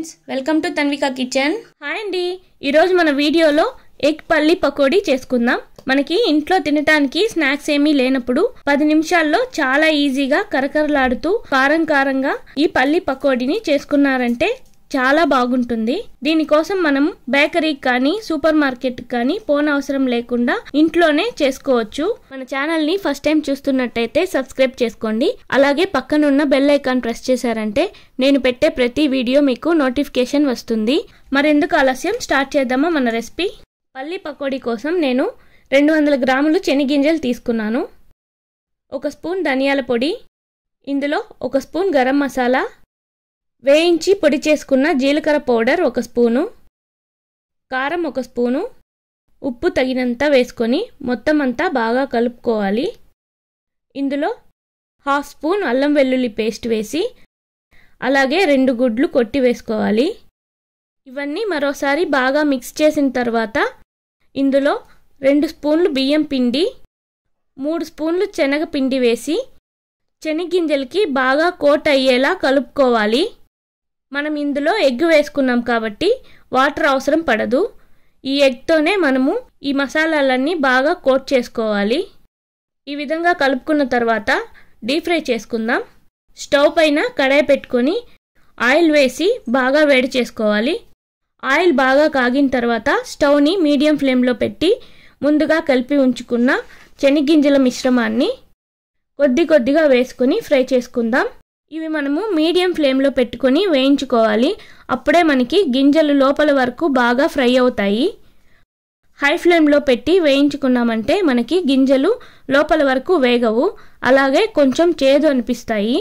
friends welcome to Tanvika kitchen hi అండి ఈరోజు మన వీడియోలో ఎగ్ పల్లి పకోడీ చేసుకుందాం మనకి ఇంట్లో తినటానికి స్నాక్స్ ఏమీ లేనప్పుడు పది నిమిషాల్లో చాలా ఈజీగా కరకరలాడుతూ కారం కారంగా ఈ పల్లి పకోడీని చేసుకున్నారంటే చాలా బాగుంటుంది దీనికోసం మనం బేకరీకి కానీ సూపర్ మార్కెట్ కానీ పోనవసరం లేకుండా ఇంట్లోనే చేసుకోవచ్చు మన ఛానల్ని ఫస్ట్ టైం చూస్తున్నట్టయితే సబ్స్క్రైబ్ చేసుకోండి అలాగే పక్కనున్న బెల్ ఐకాన్ ప్రెస్ చేశారంటే నేను పెట్టే ప్రతి వీడియో మీకు నోటిఫికేషన్ వస్తుంది మరెందుకు ఆలస్యం స్టార్ట్ చేద్దామా మన రెసిపీ పల్లి పకోడీ కోసం నేను రెండు వందల గ్రాములు చెనిగింజలు తీసుకున్నాను ఒక స్పూన్ ధనియాల పొడి ఇందులో ఒక స్పూన్ గరం మసాలా వేయించి పొడి చేసుకున్న జీలకర్ర పౌడర్ ఒక స్పూను కారం ఒక స్పూను ఉప్పు తగినంత వేసుకొని మొత్తం అంతా బాగా కలుపుకోవాలి ఇందులో హాఫ్ స్పూన్ అల్లం వెల్లుల్లి పేస్ట్ వేసి అలాగే రెండు గుడ్లు కొట్టి వేసుకోవాలి ఇవన్నీ మరోసారి బాగా మిక్స్ చేసిన తర్వాత ఇందులో రెండు స్పూన్లు బియ్యం పిండి మూడు స్పూన్లు శనగ పిండి వేసి శనగింజలకి బాగా కోట్ అయ్యేలా కలుపుకోవాలి మనం ఇందులో ఎగ్ వేసుకున్నాం కాబట్టి వాటర్ అవసరం పడదు ఈ ఎగ్తోనే మనము ఈ మసాలాలన్నీ బాగా కోట్ చేసుకోవాలి ఈ విధంగా కలుపుకున్న తర్వాత డీప్ ఫ్రై చేసుకుందాం స్టవ్ పైన కడాయి పెట్టుకొని ఆయిల్ వేసి బాగా వేడి చేసుకోవాలి ఆయిల్ బాగా కాగిన తర్వాత స్టవ్ని మీడియం ఫ్లేమ్లో పెట్టి ముందుగా కలిపి ఉంచుకున్న శనిగింజల మిశ్రమాన్ని కొద్ది కొద్దిగా వేసుకుని ఫ్రై చేసుకుందాం ఇవి మనము మీడియం ఫ్లేమ్లో పెట్టుకొని వేయించుకోవాలి అప్పుడే మనకి గింజలు లోపల వరకు బాగా ఫ్రై అవుతాయి హై ఫ్లేమ్లో పెట్టి వేయించుకున్నామంటే మనకి గింజలు లోపల వరకు వేగవు అలాగే కొంచెం చేదు అనిపిస్తాయి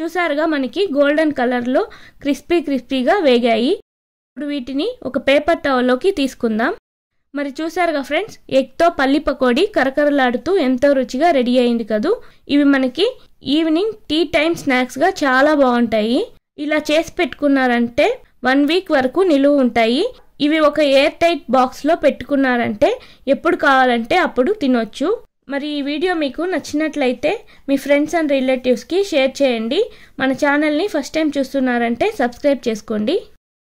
చూసారుగా మనకి గోల్డెన్ కలర్లో క్రిస్పీ క్రిస్పీగా వేగాయి ఇప్పుడు వీటిని ఒక పేపర్ టవల్లోకి తీసుకుందాం మరి చూసారుగా ఫ్రెండ్స్ ఎగ్తో పల్లి పకోడీ కరకరలాడుతూ ఎంతో రుచిగా రెడీ అయింది కదూ ఇవి మనకి ఈవినింగ్ టీ టైం స్నాక్స్గా చాలా బాగుంటాయి ఇలా చేసి పెట్టుకున్నారంటే వన్ వీక్ వరకు నిలువ ఉంటాయి ఇవి ఒక ఎయిర్ టైట్ బాక్స్లో పెట్టుకున్నారంటే ఎప్పుడు కావాలంటే అప్పుడు తినొచ్చు మరి ఈ వీడియో మీకు నచ్చినట్లయితే మీ ఫ్రెండ్స్ అండ్ రిలేటివ్స్కి షేర్ చేయండి మన ఛానల్ని ఫస్ట్ టైం చూస్తున్నారంటే సబ్స్క్రైబ్ చేసుకోండి